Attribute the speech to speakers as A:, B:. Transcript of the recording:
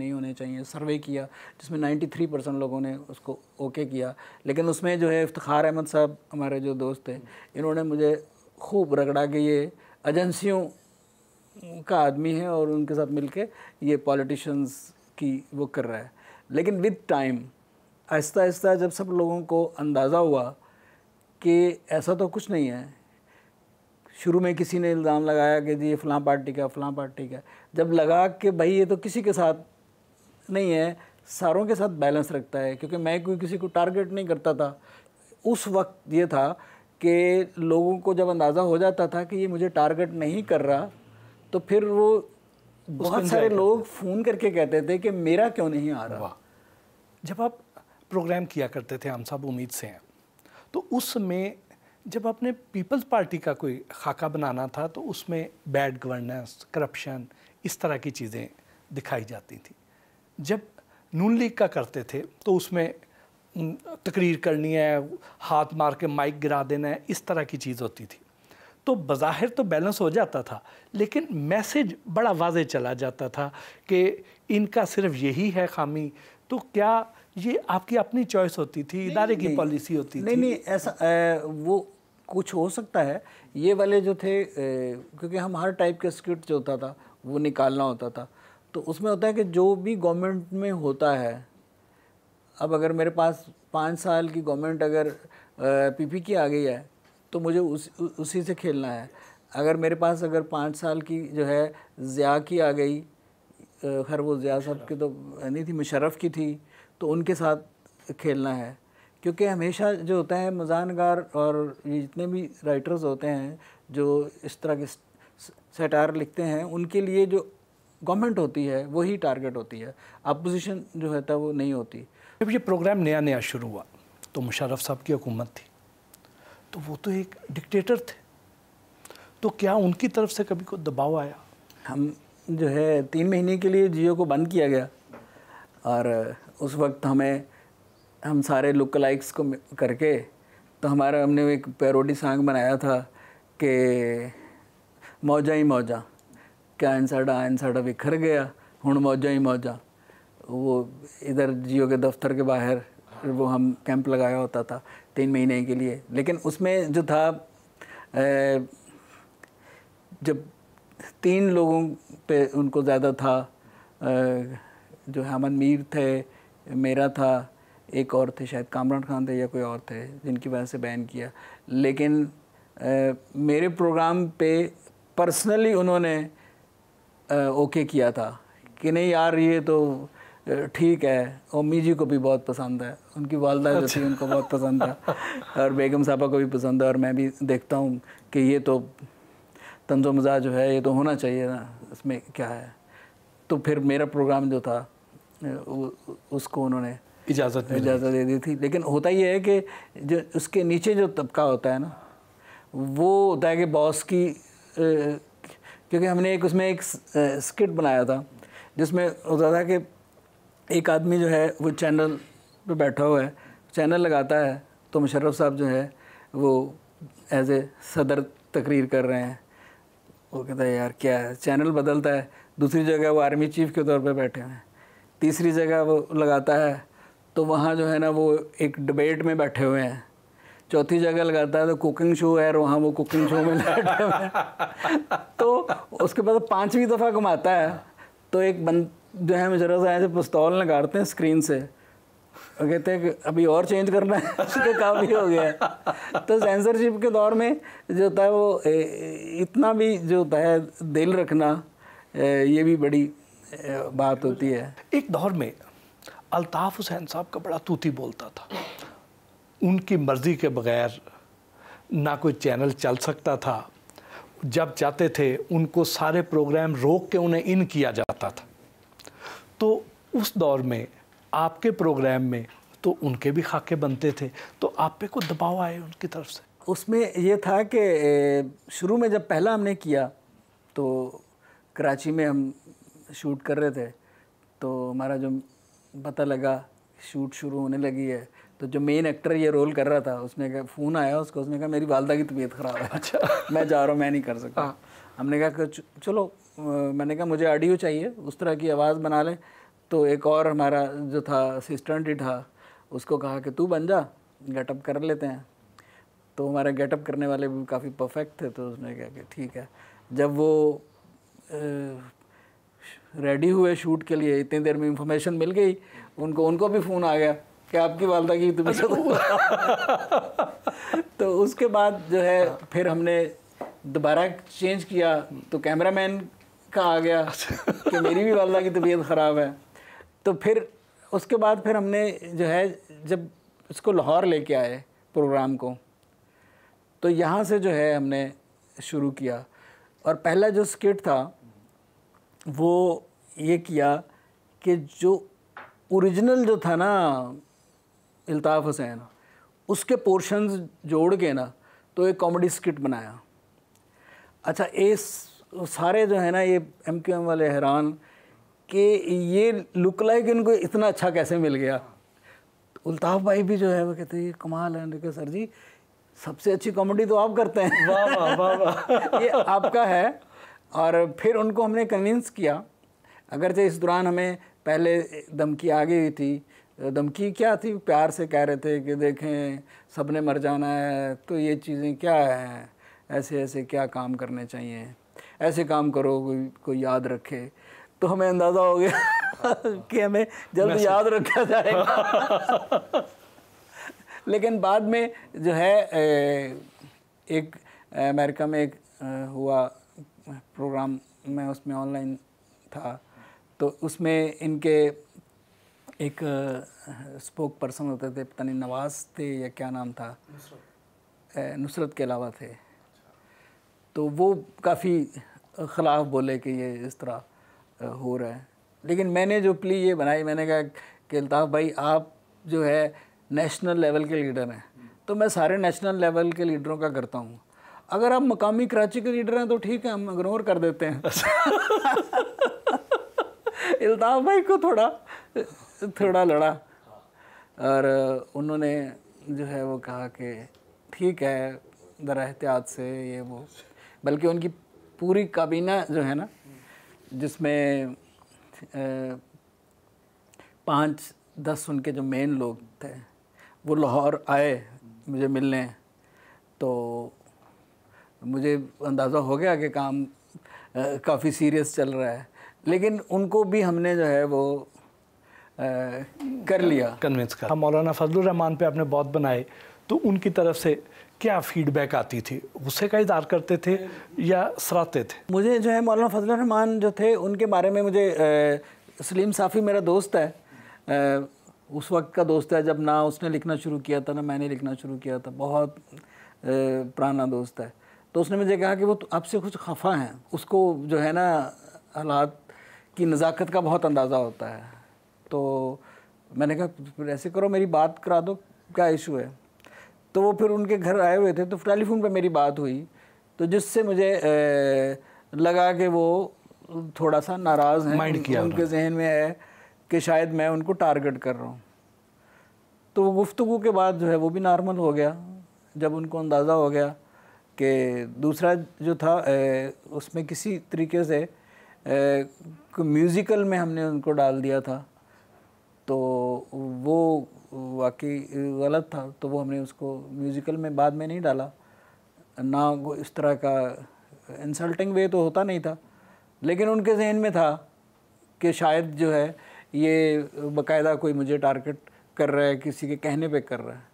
A: नहीं होने चाहिए सर्वे किया जिसमें 93 परसेंट लोगों ने उसको ओके किया लेकिन उसमें जो है इफ्तार अहमद साहब हमारे जो दोस्त हैं इन्होंने मुझे खूब रगड़ा कि ये एजेंसियों का आदमी है और उनके साथ मिलके ये पॉलिटिशन्स की वो कर रहा है लेकिन विद टाइम आहिस्ता आहिस्ता जब सब लोगों को अंदाज़ा हुआ कि ऐसा तो कुछ नहीं है शुरू में किसी ने इल्ज़ाम लगाया कि जी ये फलां पार्टी का फलां पार्टी का जब लगा कि भाई ये तो किसी के साथ नहीं है सारों के साथ बैलेंस रखता है क्योंकि मैं कोई किसी को टारगेट नहीं करता था उस वक्त ये था कि लोगों को जब अंदाज़ा हो जाता था कि ये मुझे टारगेट नहीं कर रहा तो फिर वो बहुत सारे लोग फ़ोन करके कहते थे कि मेरा क्यों नहीं आ रहा
B: जब आप प्रोग्राम किया करते थे हम सब उम्मीद से हैं तो उसमें जब आपने पीपल्स पार्टी का कोई खाका बनाना था तो उसमें बैड गवर्नेंस करप्शन इस तरह की चीज़ें दिखाई जाती थी जब नून लीग का करते थे तो उसमें तकरीर करनी है हाथ मार के माइक गिरा देना है इस तरह की चीज़ होती थी तो बज़ाहिर तो बैलेंस हो जाता था लेकिन मैसेज बड़ा वाज चला जाता था कि इनका सिर्फ यही है खामी तो क्या ये आपकी अपनी चॉइस होती थी इदारे की पॉलिसी
A: होती नहीं, थी नहीं नहीं ऐसा आ, वो कुछ हो सकता है ये वाले जो थे ए, क्योंकि हम हर टाइप के स्क्रिप्ट जो होता था वो निकालना होता था तो उसमें होता है कि जो भी गवर्नमेंट में होता है अब अगर मेरे पास पाँच साल की गवर्नमेंट अगर पीपी की आ गई है तो मुझे उस उसी से खेलना है अगर मेरे पास अगर पाँच साल की जो है ज़िया की आ गई खैर वो ज़िया साहब की तो नहीं थी मुशरफ की थी तो उनके साथ खेलना है क्योंकि हमेशा जो होता है मज़ानगार और ये जितने भी राइटर्स होते हैं जो इस तरह के सेटार लिखते हैं उनके लिए जो गवर्नमेंट होती है वही टारगेट होती है अपोजिशन जो है था वो नहीं होती जब ये प्रोग्राम नया नया शुरू हुआ तो मुशरफ साहब की हुकूमत थी
B: तो वो तो एक डिक्टेटर थे तो क्या
A: उनकी तरफ से कभी कोई दबाव आया हम जो है तीन महीने के लिए जियो को बंद किया गया और उस वक्त हमें हम सारे लुक लाइक्स को करके तो हमारा हमने एक पैरोडी सॉन्ग बनाया था कि मौजा ही मौजा क्या आयन साडा आयन साडा बिखर गया हूँ मौजा ही मौजा वो इधर जियो के दफ्तर के बाहर वो हम कैंप लगाया होता था तीन महीने के लिए लेकिन उसमें जो था ए, जब तीन लोगों पे उनको ज़्यादा था ए, जो हमन मीर थे मेरा था एक और थे शायद कामरान खान थे या कोई और थे जिनकी वजह से बैन किया लेकिन ए, मेरे प्रोग्राम पे पर्सनली उन्होंने ओके किया था कि नहीं यार ये तो ठीक है ओमी जी को भी बहुत पसंद है उनकी वालदा अच्छा। जो थी अच्छा। उनको बहुत पसंद था और बेगम साहबा को भी पसंद है और मैं भी देखता हूँ कि ये तो तंजो मज़ा जो है ये तो होना चाहिए ना इसमें क्या है तो फिर मेरा प्रोग्राम जो था उसको उन्होंने इजाज़त इजाज़त दे दी थी लेकिन होता ये है कि जो उसके नीचे जो तबका होता है ना वो होता है कि बॉस की क्योंकि हमने एक उसमें एक स्किट बनाया था जिसमें होता था कि एक आदमी जो है वो चैनल पे बैठा हुआ है चैनल लगाता है तो मुशर्रफ साहब जो है वो एज ए सदर तकरीर कर रहे हैं वो कहता है यार क्या है चैनल बदलता है दूसरी जगह वो आर्मी चीफ के तौर पे बैठे हुए हैं तीसरी जगह वो लगाता है तो वहाँ जो है ना वो एक डिबेट में बैठे हुए हैं चौथी जगह लगाता है तो कुकिंग शो है वहाँ वो कुकिंग शो में तो उसके बाद पाँचवीं दफ़ा घुमाता है तो एक बंद जो है जरा सा ऐसे पिस्तौल निकालते हैं स्क्रीन से और कहते हैं कि अभी और चेंज करना है तो काफ़ी हो गया तो सेंसरशिप के दौर में जो होता है वो इतना भी जो होता है दिल रखना ये भी बड़ी बात होती है एक दौर में अल्ताफ़ हुसैन साहब का बड़ा तूती बोलता था
B: उनकी मर्ज़ी के बगैर ना कोई चैनल चल सकता था जब जाते थे उनको सारे प्रोग्राम रोक के उन्हें इन किया जाता था तो उस दौर में आपके प्रोग्राम में तो उनके भी खाके बनते थे तो आप पे कोई दबाव आए उनकी तरफ से
A: उसमें यह था कि शुरू में जब पहला हमने किया तो कराची में हम शूट कर रहे थे तो हमारा जो पता लगा शूट शुरू होने लगी है तो जो मेन एक्टर ये रोल कर रहा था उसने कहा फ़ोन आया उसको उसने कहा मेरी वालदा की तबीयत ख़राब है अच्छा मैं जा रहा हूँ मैं नहीं कर सकता हाँ। हमने कहा चलो मैंने कहा मुझे ऑडियो चाहिए उस तरह की आवाज़ बना लें तो एक और हमारा जो था असिस्टेंट ही था उसको कहा कि तू बन जा गेटअप कर लेते हैं तो हमारे गेटअप करने वाले भी काफ़ी परफेक्ट थे तो उसने कहा कि ठीक है जब वो रेडी हुए शूट के लिए इतनी देर में इंफॉर्मेशन मिल गई उनको उनको भी फ़ोन आ गया कि आपकी वालदा की तुम्हें तो उसके बाद जो है फिर हमने दोबारा चेंज किया तो कैमरामैन का आ गया अच्छा। कि मेरी भी वालदा की तबीयत ख़राब है तो फिर उसके बाद फिर हमने जो है जब उसको लाहौर लेके आए प्रोग्राम को तो यहाँ से जो है हमने शुरू किया और पहला जो स्किट था वो ये किया कि जो ओरिजिनल जो था ना अल्ताफ़ हुसैन उसके पोर्शंस जोड़ के ना तो एक कॉमेडी स्किट बनाया अच्छा ये सारे जो है ना ये एम क्यू एम वाले हैरान कि ये लुक लाइक इनको इतना अच्छा कैसे मिल गया उल्ताफ भाई भी जो है वो कहते हैं कमाल है उनके सर जी सबसे अच्छी कॉमेडी तो आप करते हैं वाह वाह वाह ये आपका है और फिर उनको हमने कन्विंस किया अगरचे इस दौरान हमें पहले धमकी आ गई थी धमकी क्या थी प्यार से कह रहे थे कि देखें सबने मर जाना है तो ये चीज़ें क्या हैं ऐसे ऐसे क्या काम करने चाहिए ऐसे काम करो कोई को याद रखे तो हमें अंदाज़ा हो गया कि हमें जल्द याद रखा जाएगा लेकिन बाद में जो है एक अमेरिका में एक हुआ प्रोग्राम मैं उसमें ऑनलाइन था तो उसमें इनके एक स्पोक पर्सन होते थे पता नहीं नवाज थे या क्या नाम था नुसरत के अलावा थे तो वो काफ़ी ख़िलाफ़ बोले कि ये इस तरह हो रहा है लेकिन मैंने जो प्ली ये बनाई मैंने कहा कि अल्ताफ़ भाई आप जो है नेशनल लेवल के लीडर हैं तो मैं सारे नेशनल लेवल के लीडरों का करता हूँ अगर आप मकामी कराची के लीडर हैं तो ठीक है हम इग्नोर कर देते हैं अल्ताफ़ भाई को थोड़ा थोड़ा लड़ा और उन्होंने जो है वो कहा कि ठीक है ज़रा एहतियात से ये वो बल्कि उनकी पूरी काबीना जो है ना जिसमें पाँच दस उनके जो मेन लोग थे वो लाहौर आए मुझे मिलने तो मुझे अंदाज़ा हो गया कि काम काफ़ी सीरियस चल रहा है लेकिन उनको भी हमने जो है वो कर लिया कन्विंस कर मौलाना फजल रहमान पे आपने बहुत बनाए
B: तो उनकी तरफ से क्या फीडबैक आती थी उसे का इजहार करते थे या सराते थे
A: मुझे जो है मौलाना फजल रहमान जो थे उनके बारे में मुझे आ, सलीम साफ़ी मेरा दोस्त है आ, उस वक्त का दोस्त है जब ना उसने लिखना शुरू किया था ना मैंने लिखना शुरू किया था बहुत पुराना दोस्त है तो उसने मुझे कहा कि वो तो आपसे कुछ खफा हैं उसको जो है ना हालात की नज़ाकत का बहुत अंदाज़ा होता है तो मैंने कहा ऐसे करो मेरी बात करा दो क्या इशू है तो वो फिर उनके घर आए हुए थे तो टेलीफोन पे मेरी बात हुई तो जिससे मुझे ए, लगा कि वो थोड़ा सा नाराज़ हैं माइंड किया उनके जहन में है कि शायद मैं उनको टारगेट कर रहा हूँ तो वो गुफ्तु के बाद जो है वो भी नॉर्मल हो गया जब उनको अंदाज़ा हो गया कि दूसरा जो था ए, उसमें किसी तरीके से म्यूज़िकल में हमने उनको डाल दिया था तो वो वाकई गलत था तो वो हमने उसको म्यूज़िकल में बाद में नहीं डाला ना वो इस तरह का इंसल्टिंग वे तो होता नहीं था लेकिन उनके जहन में था कि शायद जो है ये बाकायदा कोई मुझे टारगेट कर रहा है किसी के कहने पे कर रहा है